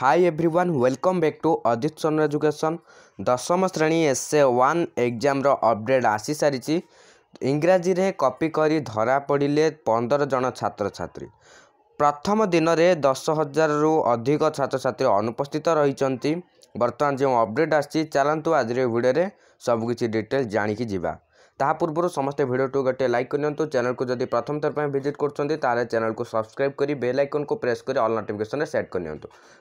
high everyone welcome back to Adit son education ଦଶମ ଶ୍ରେଣୀ S A one ଏକ୍ଜାମ୍ର update ଆସିସାରିଛି ଇଂରାଜୀରେ କପି କରି ଧରାପଡ଼ିଲେ ପନ୍ଦର ଜଣ ଛାତ୍ରଛାତ୍ରୀ ପ୍ରଥମ ଦିନରେ ଦଶ ହଜାରରୁ ଅଧିକ ଛାତ୍ରଛାତ୍ରୀ ଅନୁପସ୍ଥିତ ରହିଛନ୍ତି ବର୍ତ୍ତମାନ ଯେଉଁ ଅପଡ଼େଟ୍ ଆସିଛି ଚାଲନ୍ତୁ ଆଜିର ଭିଡ଼ିଓରେ ସବୁକିଛି ଡିଟେଲ୍ ଜାଣିକି ଯିବା ता समस्त भिडियो गोटे लाइक करनी चैनल को जदि प्रथम थरपाई भिजिट कर चैनल को सब्सक्राइब कर बेल आइकन को प्रेस कर अल् नोटिकेसन में सेट करनी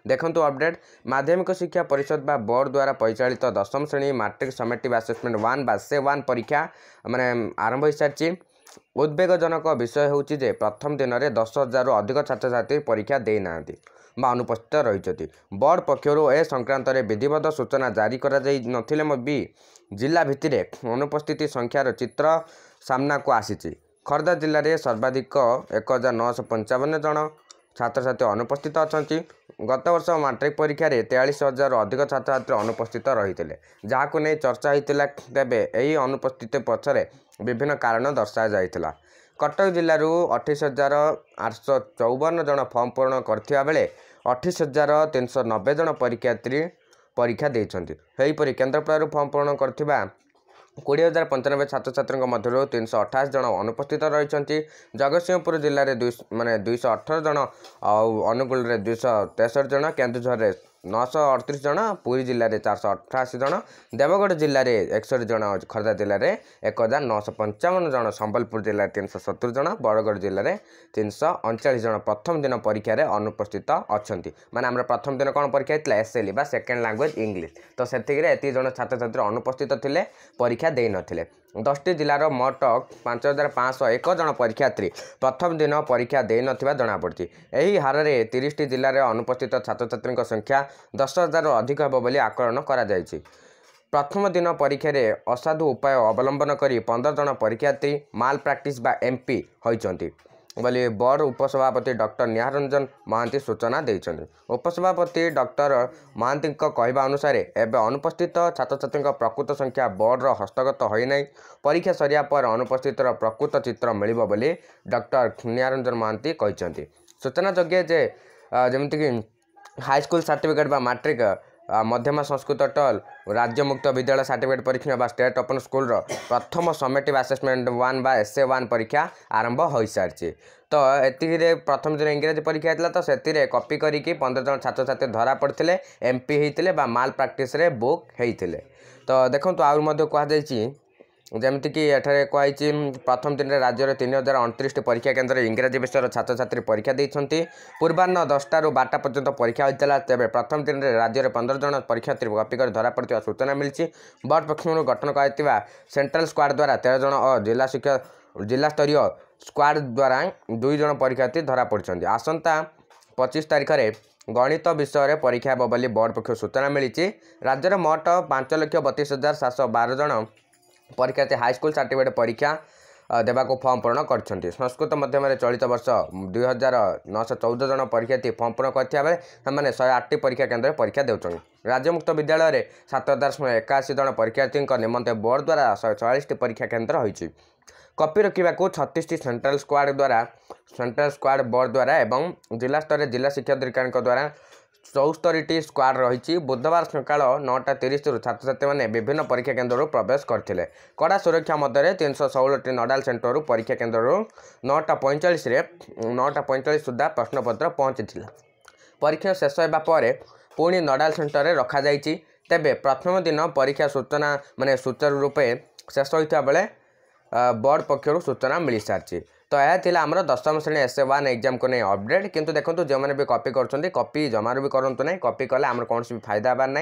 देखो अपडेट माध्यमिक शिक्षा परिषद बा बोर्ड द्वारा परिचालित दशम श्रेणी मैट्रिक समेटिव आसेसमेंट वन से वन परीक्षा मैंने आरंभ हो सारी उद्वेगजनक विषय हो प्रथम दिन में दस हजार रु अधिक छात्र छात्री परीक्षा देना ବା ଅନୁପସ୍ଥିତ ରହିଛନ୍ତି ବୋର୍ଡ଼ ପକ୍ଷରୁ ଏ ସଂକ୍ରାନ୍ତରେ ବିଧିବଦ୍ଧ ସୂଚନା ଜାରି କରାଯାଇ ନଥିଲେ ବି ଜିଲ୍ଲା ଭିତ୍ତିରେ ଅନୁପସ୍ଥିତି ସଂଖ୍ୟାର ଚିତ୍ର ସାମ୍ନାକୁ ଆସିଛି ଖୋର୍ଦ୍ଧା ଜିଲ୍ଲାରେ ସର୍ବାଧିକ ଏକ ହଜାର ନଅଶହ ପଞ୍ଚାବନ ଜଣ ଛାତ୍ରଛାତ୍ରୀ ଅନୁପସ୍ଥିତ ଅଛନ୍ତି ଗତବର୍ଷ ମାଟ୍ରିକ୍ ପରୀକ୍ଷାରେ ତେୟାଳିଶ ହଜାରରୁ ଅଧିକ ଛାତ୍ରଛାତ୍ରୀ ଅନୁପସ୍ଥିତ ରହିଥିଲେ ଯାହାକୁ ନେଇ ଚର୍ଚ୍ଚା ହୋଇଥିଲା ତେବେ ଏହି ଅନୁପସ୍ଥିତି ପଛରେ ବିଭିନ୍ନ କାରଣ ଦର୍ଶାଯାଇଥିଲା କଟକ ଜିଲ୍ଲାରୁ ଅଠେଇଶ ହଜାର ଆଠଶହ ଚଉବନ ଜଣ ଫର୍ମ ପୂରଣ କରିଥିବା ବେଳେ ଅଠେଇଶ ହଜାର ତିନିଶହ ନବେ ଜଣ ପରୀକ୍ଷାର୍ଥୀ ପରୀକ୍ଷା ଦେଇଛନ୍ତି ସେହିପରି କେନ୍ଦ୍ରପଡ଼ାରୁ ଫର୍ମ ପୂରଣ କରିଥିବା କୋଡ଼ିଏ ହଜାର ପଞ୍ଚାନବେ ଛାତ୍ରଛାତ୍ରୀଙ୍କ ମଧ୍ୟରୁ ତିନିଶହ ଅଠାଅଶୀ ଜଣ ଅନୁପସ୍ଥିତ ରହିଛନ୍ତି ଜଗତସିଂହପୁର ଜିଲ୍ଲାରେ ଦୁଇ ମାନେ ଦୁଇଶହ ଅଠର ଜଣ ଆଉ ଅନୁଗୁଳରେ ଦୁଇଶହ ତେଷଠି ଜଣ କେନ୍ଦୁଝରରେ ନଅଶହ ଅଠତିରିଶ ଜଣ ପୁରୀ ଜିଲ୍ଲାରେ ଚାରିଶହ ଅଠାଅଶୀ ଜଣ ଦେବଗଡ଼ ଜିଲ୍ଲାରେ ଏକଷଠି ଜଣ ଖୋର୍ଦ୍ଧା ଜିଲ୍ଲାରେ ଏକ ହଜାର ନଅଶହ ପଞ୍ଚାବନ ଜଣ ସମ୍ବଲପୁର ଜିଲ୍ଲାରେ ତିନିଶହ ସତୁରୀ ଜଣ ବରଗଡ଼ ଜିଲ୍ଲାରେ ତିନିଶହ ଅଣଚାଳିଶ ଜଣ ପ୍ରଥମ ଦିନ ପରୀକ୍ଷାରେ ଅନୁପସ୍ଥିତ ଅଛନ୍ତି ମାନେ ଆମର ପ୍ରଥମ ଦିନ କ'ଣ ପରୀକ୍ଷା ହେଇଥିଲା ଏସ୍ ବା ସେକେଣ୍ଡ ଲାଙ୍ଗୁଏଜ୍ ଇଂଲିଶ ତ ସେତିକିରେ ଏତିକି ଜଣ ଛାତ୍ରଛାତ୍ରୀ ଅନୁପସ୍ଥିତ ଥିଲେ ପରୀକ୍ଷା ଦେଇନଥିଲେ ଦଶଟି ଜିଲ୍ଲାର ମୋଟ ପାଞ୍ଚ ହଜାର ପାଞ୍ଚଶହ ଏକ ଜଣ ପରୀକ୍ଷାର୍ଥୀ ପ୍ରଥମ ଦିନ ପରୀକ୍ଷା ଦେଇନଥିବା ଜଣାପଡ଼ିଛି ଏହି ହାରରେ ତିରିଶଟି ଜିଲ୍ଲାରେ ଅନୁପସ୍ଥିତ ଛାତ୍ରଛାତ୍ରୀଙ୍କ ସଂଖ୍ୟା ଦଶ ହଜାରରୁ ଅଧିକ ହେବ ବୋଲି ଆକଳନ କରାଯାଇଛି ପ୍ରଥମ ଦିନ ପରୀକ୍ଷାରେ ଅସାଧୁ ଉପାୟ ଅବଲମ୍ବନ କରି ପନ୍ଦର ଜଣ ପରୀକ୍ଷାର୍ଥୀ ମାଲ୍ ପ୍ରାକ୍ଟିସ୍ ବା ଏମ୍ପି ହୋଇଛନ୍ତି ବୋଲି ବର ଉପସଭାପତି ଡକ୍ଟର ନିହାରଞ୍ଜନ ମହାନ୍ତି ସୂଚନା ଦେଇଛନ୍ତି ଉପସଭାପତି ଡକ୍ଟର ମହାନ୍ତିଙ୍କ କହିବା ଅନୁସାରେ ଏବେ ଅନୁପସ୍ଥିତ ଛାତ୍ରଛାତ୍ରୀଙ୍କ ପ୍ରକୃତ ସଂଖ୍ୟା ବୋର୍ଡ଼ର ହସ୍ତଗତ ହୋଇନାହିଁ ପରୀକ୍ଷା ସରିବା ପରେ ଅନୁପସ୍ଥିତର ପ୍ରକୃତ ଚିତ୍ର ମିଳିବ ବୋଲି ଡକ୍ଟର ନିହାରଞ୍ଜନ ମହାନ୍ତି କହିଛନ୍ତି ସୂଚନାଯୋଗ୍ୟ ଯେ ଯେମିତିକି ହାଇସ୍କୁଲ ସାର୍ଟିଫିକେଟ୍ ବା ମାଟ୍ରିକ୍ ମଧ୍ୟମା ସଂସ୍କୃତ ଟଲ୍ ରାଜ୍ୟ ମୁକ୍ତ ବିଦ୍ୟାଳୟ ସାର୍ଟିଫିକେଟ୍ ପରୀକ୍ଷା ବା ଷ୍ଟେଟ୍ ଓପନ୍ ସ୍କୁଲର ପ୍ରଥମ ସମେଟିଭ୍ ଆସେସମେଣ୍ଟ ୱାନ୍ ବା ଏସ୍ଏ ୱାନ୍ ପରୀକ୍ଷା ଆରମ୍ଭ ହୋଇସାରିଛି ତ ଏତିକିରେ ପ୍ରଥମ ଦିନ ଇଂରାଜୀ ପରୀକ୍ଷା ହେଇଥିଲା ତ ସେଥିରେ କପି କରିକି ପନ୍ଦର ଜଣ ଛାତ୍ରଛାତ୍ରୀ ଧରା ପଡ଼ିଥିଲେ ଏମ୍ପି ହେଇଥିଲେ ବା ମାଲ୍ ପ୍ରାକ୍ଟିସ୍ରେ ବୁକ୍ ହେଇଥିଲେ ତ ଦେଖନ୍ତୁ ଆହୁରି ମଧ୍ୟ କୁହାଯାଇଛି ଯେମିତିକି ଏଠାରେ କୁହାଯାଇଛି ପ୍ରଥମ ଦିନରେ ରାଜ୍ୟର ତିନି ହଜାର ଅଣତିରିଶଟି ପରୀକ୍ଷା କେନ୍ଦ୍ରରେ ଇଂରାଜୀ ବିଷୟର ଛାତ୍ରଛାତ୍ରୀ ପରୀକ୍ଷା ଦେଇଛନ୍ତି ପୂର୍ବାହ୍ନ ଦଶଟାରୁ ବାରଟା ପର୍ଯ୍ୟନ୍ତ ପରୀକ୍ଷା ହୋଇଥିଲା ତେବେ ପ୍ରଥମ ଦିନରେ ରାଜ୍ୟରେ ପନ୍ଦର ଜଣ ପରୀକ୍ଷାର୍ଥୀ ଗପିକରି ଧରାପଡ଼ିଥିବା ସୂଚନା ମିଳିଛି ବୋର୍ଡ଼ ପକ୍ଷରୁ ଗଠନ କରାଯାଇଥିବା ସେଣ୍ଟ୍ରାଲ ସ୍କ୍ୱାଡ଼ ଦ୍ୱାରା ତେର ଜଣ ଓ ଜିଲ୍ଲା ଶିକ୍ଷା ଜିଲ୍ଲାସ୍ତରୀୟ ସ୍କ୍ୱାଡ଼ ଦ୍ୱାରା ଦୁଇ ଜଣ ପରୀକ୍ଷାର୍ଥୀ ଧରାପଡ଼ିଛନ୍ତି ଆସନ୍ତା ପଚିଶ ତାରିଖରେ ଗଣିତ ବିଷୟରେ ପରୀକ୍ଷା ହେବ ବୋଲି ବୋର୍ଡ଼ ପକ୍ଷରୁ ସୂଚନା ମିଳିଛି ରାଜ୍ୟର ମୋଟ ପାଞ୍ଚ ଲକ୍ଷ ବତିଶ ହଜାର ସାତଶହ ବାର ଜଣ ପରୀକ୍ଷାର୍ଥୀ ହାଇସ୍କୁଲ ସାର୍ଟିଫିକେଟ୍ ପରୀକ୍ଷା ଦେବାକୁ ଫର୍ମ ପୂରଣ କରିଛନ୍ତି ସଂସ୍କୃତ ମାଧ୍ୟମରେ ଚଳିତ ବର୍ଷ ଦୁଇହଜାର ନଅଶହ ଚଉଦ ଜଣ ପରୀକ୍ଷାର୍ଥୀ ଫର୍ମ ପୂରଣ କରିଥିବା ବେଳେ ସେମାନେ ଶହେ ଆଠଟି ପରୀକ୍ଷା କେନ୍ଦ୍ରରେ ପରୀକ୍ଷା ଦେଉଛନ୍ତି ରାଜ୍ୟମୁକ୍ତ ବିଦ୍ୟାଳୟରେ ସାତ ଦଶମିକ ଏକାଅଶୀ ଜଣ ପରୀକ୍ଷାର୍ଥୀଙ୍କ ନିମନ୍ତେ ବୋର୍ଡ଼ ଦ୍ୱାରା ଶହେ ଚଉରାଳିଶଟି ପରୀକ୍ଷା କେନ୍ଦ୍ର ହୋଇଛି କପି ରଖିବାକୁ ଛତିଶଟି ସେଣ୍ଟ୍ରାଲ୍ ସ୍କ୍ୱାଡ଼୍ ଦ୍ୱାରା ସେଣ୍ଟ୍ରାଲ୍ ସ୍କ୍ୱାଡ଼୍ ବୋର୍ଡ଼ ଦ୍ୱାରା ଏବଂ ଜିଲ୍ଲା ସ୍ତରରେ ଜିଲ୍ଲା ଶିକ୍ଷା ଅଧିକାରୀଙ୍କ ଦ୍ୱାରା ଚଉସ୍ତରୀଟି ସ୍କ୍ୱାର୍ଡ଼ ରହିଛି ବୁଧବାର ସକାଳ ନଅଟା ତିରିଶରୁ ଛାତ୍ରଛାତ୍ରୀମାନେ ବିଭିନ୍ନ ପରୀକ୍ଷା କେନ୍ଦ୍ରରୁ ପ୍ରବେଶ କରିଥିଲେ କଡ଼ା ସୁରକ୍ଷା ମଧ୍ୟରେ ତିନିଶହ ଷୋହଳଟି ନୋଡାଲ୍ ସେଣ୍ଟରରୁ ପରୀକ୍ଷା କେନ୍ଦ୍ରରୁ ନଅଟା ପଇଁଚାଳିଶରେ ନଅଟା ପଇଁଚାଳିଶ ସୁଦ୍ଧା ପ୍ରଶ୍ନପତ୍ର ପହଞ୍ଚିଥିଲା ପରୀକ୍ଷା ଶେଷ ହେବା ପରେ ପୁଣି ନୋଡାଲ୍ ସେଣ୍ଟରରେ ରଖାଯାଇଛି ତେବେ ପ୍ରଥମ ଦିନ ପରୀକ୍ଷା ସୂଚନା ମାନେ ସୂଚାରୁ ରୂପେ ଶେଷ ହୋଇଥିବା ବେଳେ ବୋର୍ଡ଼ ପକ୍ଷରୁ ସୂଚନା ମିଳିସାରିଛି तो यह आमर दशम श्रेणी एस ए वन एक्जाम को नहीं अपडेट कितु देखो जो मैंने भी कपी कर कपी जमार भी करूँ ना कपी कले आम कौन भी फायदा हबार ना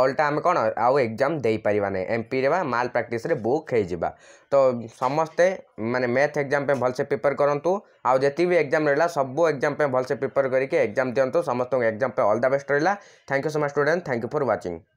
अल्टा आम कौन आउ एक्जाम दे पारा ना एमपी बा माल प्राक्टिस बुक होगा तो समस्ते मैंने मैथ एक्जाम भल से प्रिपेयर करूँ आउ जी भी एक्जाम रहा सब एक्जाम भलसे प्रिपेयर करके एक्जाम दिंतु समस्त एक्जाम अल द बेस्ट रहा thank you so much student thank you for watching